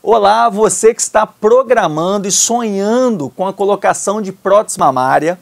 Olá, você que está programando e sonhando com a colocação de prótese mamária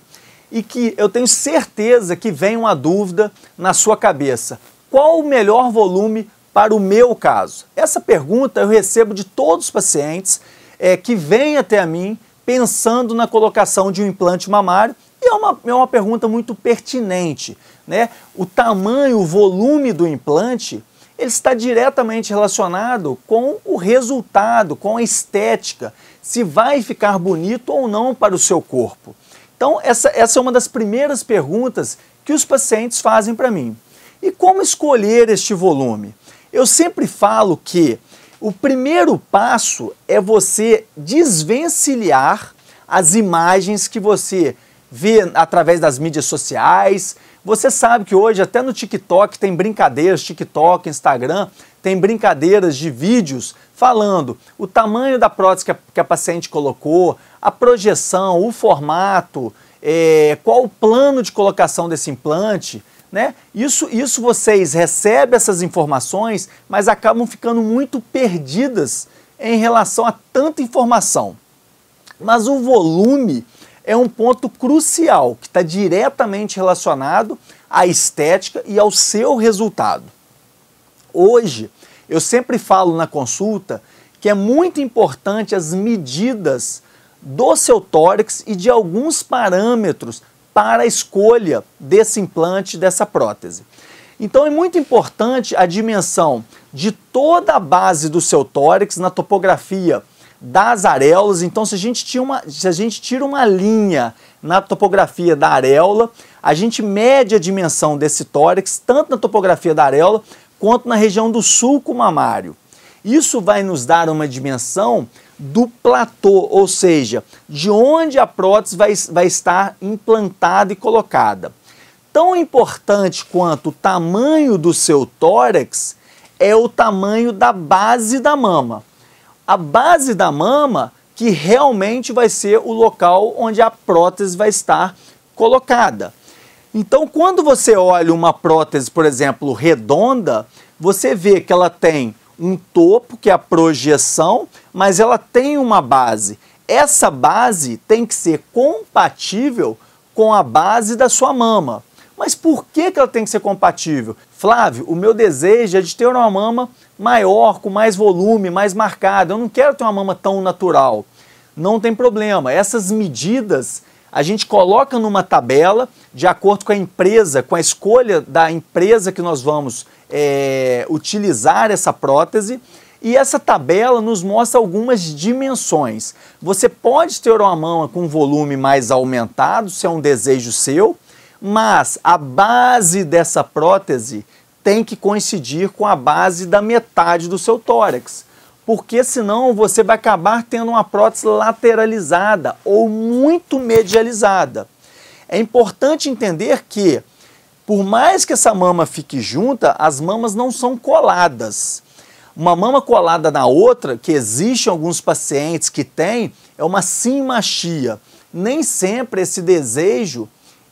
e que eu tenho certeza que vem uma dúvida na sua cabeça. Qual o melhor volume para o meu caso? Essa pergunta eu recebo de todos os pacientes é, que vêm até a mim pensando na colocação de um implante mamário e é uma, é uma pergunta muito pertinente. Né? O tamanho, o volume do implante ele está diretamente relacionado com o resultado, com a estética, se vai ficar bonito ou não para o seu corpo. Então, essa, essa é uma das primeiras perguntas que os pacientes fazem para mim. E como escolher este volume? Eu sempre falo que o primeiro passo é você desvencilhar as imagens que você vê através das mídias sociais, você sabe que hoje até no TikTok tem brincadeiras, TikTok, Instagram, tem brincadeiras de vídeos falando o tamanho da prótese que a, que a paciente colocou, a projeção, o formato, é, qual o plano de colocação desse implante. Né? Isso, isso vocês recebem essas informações, mas acabam ficando muito perdidas em relação a tanta informação. Mas o volume é um ponto crucial que está diretamente relacionado à estética e ao seu resultado. Hoje, eu sempre falo na consulta que é muito importante as medidas do seu tórax e de alguns parâmetros para a escolha desse implante, dessa prótese. Então é muito importante a dimensão de toda a base do seu tórax na topografia das areolas. Então, se a gente, tinha uma, se a gente tira uma linha na topografia da areola, a gente mede a dimensão desse tórax, tanto na topografia da areola quanto na região do sulco mamário. Isso vai nos dar uma dimensão do platô, ou seja, de onde a prótese vai, vai estar implantada e colocada. Tão importante quanto o tamanho do seu tórax é o tamanho da base da mama a base da mama que realmente vai ser o local onde a prótese vai estar colocada. Então, quando você olha uma prótese, por exemplo, redonda, você vê que ela tem um topo, que é a projeção, mas ela tem uma base. Essa base tem que ser compatível com a base da sua mama. Mas por que, que ela tem que ser compatível? Flávio, o meu desejo é de ter uma mama maior, com mais volume, mais marcada. Eu não quero ter uma mama tão natural. Não tem problema. Essas medidas a gente coloca numa tabela de acordo com a empresa, com a escolha da empresa que nós vamos é, utilizar essa prótese. E essa tabela nos mostra algumas dimensões. Você pode ter uma mama com volume mais aumentado, se é um desejo seu, mas a base dessa prótese tem que coincidir com a base da metade do seu tórax, porque senão você vai acabar tendo uma prótese lateralizada ou muito medializada. É importante entender que, por mais que essa mama fique junta, as mamas não são coladas. Uma mama colada na outra, que existem alguns pacientes que têm, é uma simmachia. Nem sempre esse desejo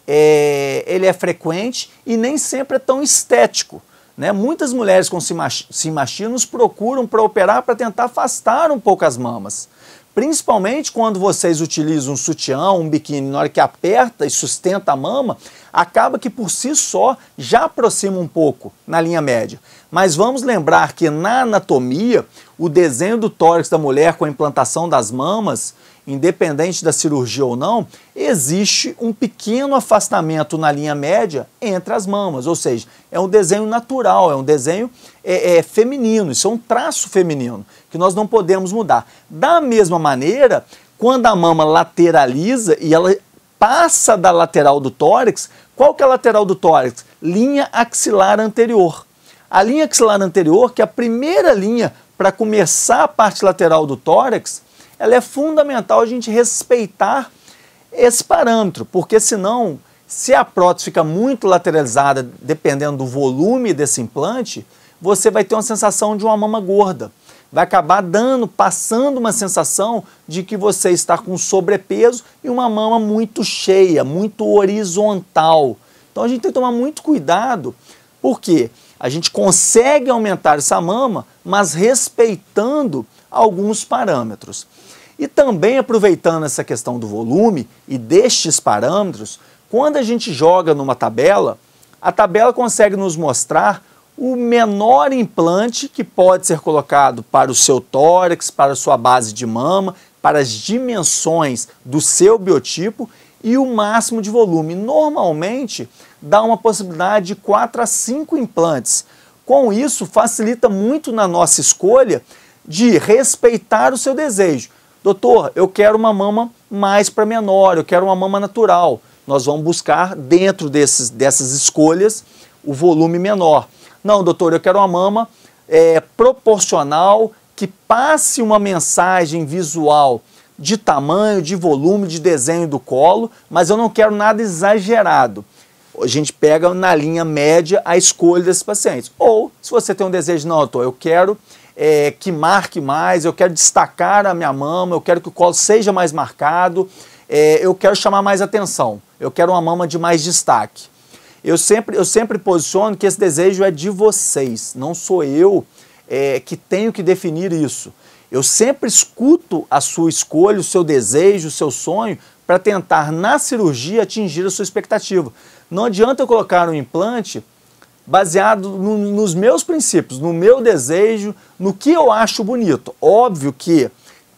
é, ele é frequente e nem sempre é tão estético. Né? Muitas mulheres com cimastia nos procuram para operar para tentar afastar um pouco as mamas. Principalmente quando vocês utilizam um sutião, um biquíni, na hora que aperta e sustenta a mama, acaba que por si só já aproxima um pouco na linha média. Mas vamos lembrar que na anatomia, o desenho do tórax da mulher com a implantação das mamas independente da cirurgia ou não, existe um pequeno afastamento na linha média entre as mamas, ou seja, é um desenho natural, é um desenho é, é, feminino, isso é um traço feminino que nós não podemos mudar. Da mesma maneira, quando a mama lateraliza e ela passa da lateral do tórax, qual que é a lateral do tórax? Linha axilar anterior. A linha axilar anterior, que é a primeira linha para começar a parte lateral do tórax, ela é fundamental a gente respeitar esse parâmetro, porque senão, se a prótese fica muito lateralizada, dependendo do volume desse implante, você vai ter uma sensação de uma mama gorda. Vai acabar dando, passando uma sensação de que você está com sobrepeso e uma mama muito cheia, muito horizontal. Então a gente tem que tomar muito cuidado, porque a gente consegue aumentar essa mama, mas respeitando alguns parâmetros. E também aproveitando essa questão do volume e destes parâmetros, quando a gente joga numa tabela, a tabela consegue nos mostrar o menor implante que pode ser colocado para o seu tórax, para a sua base de mama, para as dimensões do seu biotipo e o máximo de volume. Normalmente dá uma possibilidade de 4 a 5 implantes. Com isso, facilita muito na nossa escolha de respeitar o seu desejo. Doutor, eu quero uma mama mais para menor, eu quero uma mama natural. Nós vamos buscar dentro desses, dessas escolhas o volume menor. Não, doutor, eu quero uma mama é, proporcional que passe uma mensagem visual de tamanho, de volume, de desenho do colo, mas eu não quero nada exagerado a gente pega na linha média a escolha desses pacientes. Ou, se você tem um desejo, não, doutor, eu quero é, que marque mais, eu quero destacar a minha mama, eu quero que o colo seja mais marcado, é, eu quero chamar mais atenção, eu quero uma mama de mais destaque. Eu sempre, eu sempre posiciono que esse desejo é de vocês, não sou eu é, que tenho que definir isso. Eu sempre escuto a sua escolha, o seu desejo, o seu sonho, para tentar, na cirurgia, atingir a sua expectativa. Não adianta eu colocar um implante baseado no, nos meus princípios, no meu desejo, no que eu acho bonito. Óbvio que,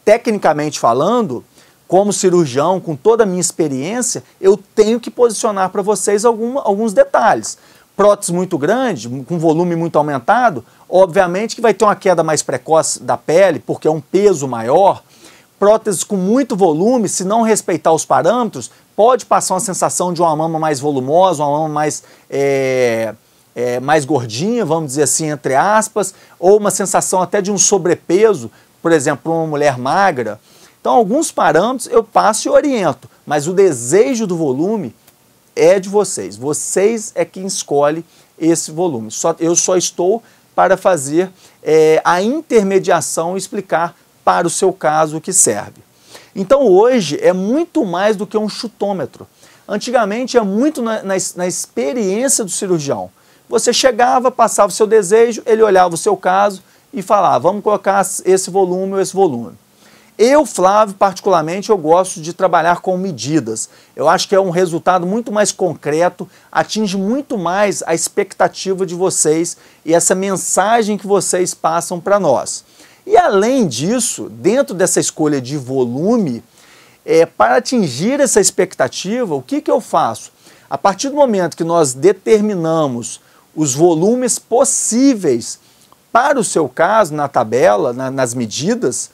tecnicamente falando, como cirurgião, com toda a minha experiência, eu tenho que posicionar para vocês algum, alguns detalhes. Prótese muito grande, com volume muito aumentado, obviamente que vai ter uma queda mais precoce da pele, porque é um peso maior, próteses com muito volume, se não respeitar os parâmetros, pode passar uma sensação de uma mama mais volumosa, uma mama mais, é, é, mais gordinha, vamos dizer assim, entre aspas, ou uma sensação até de um sobrepeso, por exemplo, uma mulher magra. Então, alguns parâmetros eu passo e oriento, mas o desejo do volume é de vocês. Vocês é quem escolhe esse volume. Só, eu só estou para fazer é, a intermediação e explicar para o seu caso que serve. Então hoje é muito mais do que um chutômetro. Antigamente é muito na, na, na experiência do cirurgião. Você chegava, passava o seu desejo, ele olhava o seu caso e falava, ah, vamos colocar esse volume ou esse volume. Eu, Flávio, particularmente, eu gosto de trabalhar com medidas. Eu acho que é um resultado muito mais concreto, atinge muito mais a expectativa de vocês e essa mensagem que vocês passam para nós. E além disso, dentro dessa escolha de volume, é, para atingir essa expectativa, o que, que eu faço? A partir do momento que nós determinamos os volumes possíveis para o seu caso, na tabela, na, nas medidas,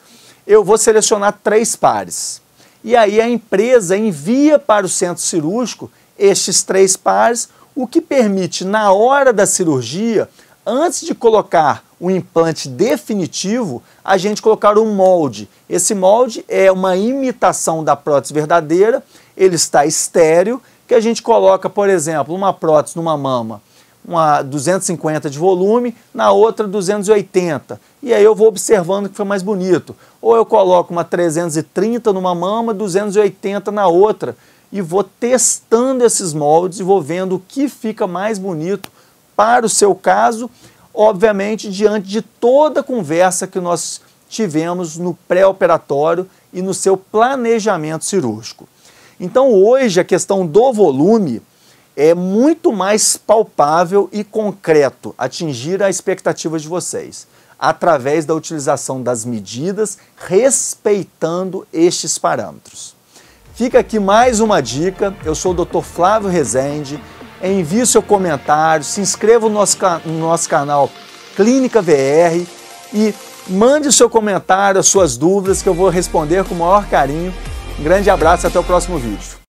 eu vou selecionar três pares. E aí a empresa envia para o centro cirúrgico estes três pares, o que permite, na hora da cirurgia, antes de colocar um implante definitivo, a gente colocar um molde. Esse molde é uma imitação da prótese verdadeira, ele está estéreo, que a gente coloca, por exemplo, uma prótese numa mama, uma 250 de volume, na outra 280. E aí eu vou observando que foi mais bonito. Ou eu coloco uma 330 numa mama, 280 na outra, e vou testando esses moldes e vou vendo o que fica mais bonito para o seu caso obviamente diante de toda a conversa que nós tivemos no pré-operatório e no seu planejamento cirúrgico. Então, hoje, a questão do volume é muito mais palpável e concreto atingir a expectativa de vocês, através da utilização das medidas, respeitando estes parâmetros. Fica aqui mais uma dica. Eu sou o Dr. Flávio Rezende envie seu comentário, se inscreva no nosso, no nosso canal Clínica VR e mande seu comentário, suas dúvidas, que eu vou responder com o maior carinho. Um grande abraço e até o próximo vídeo.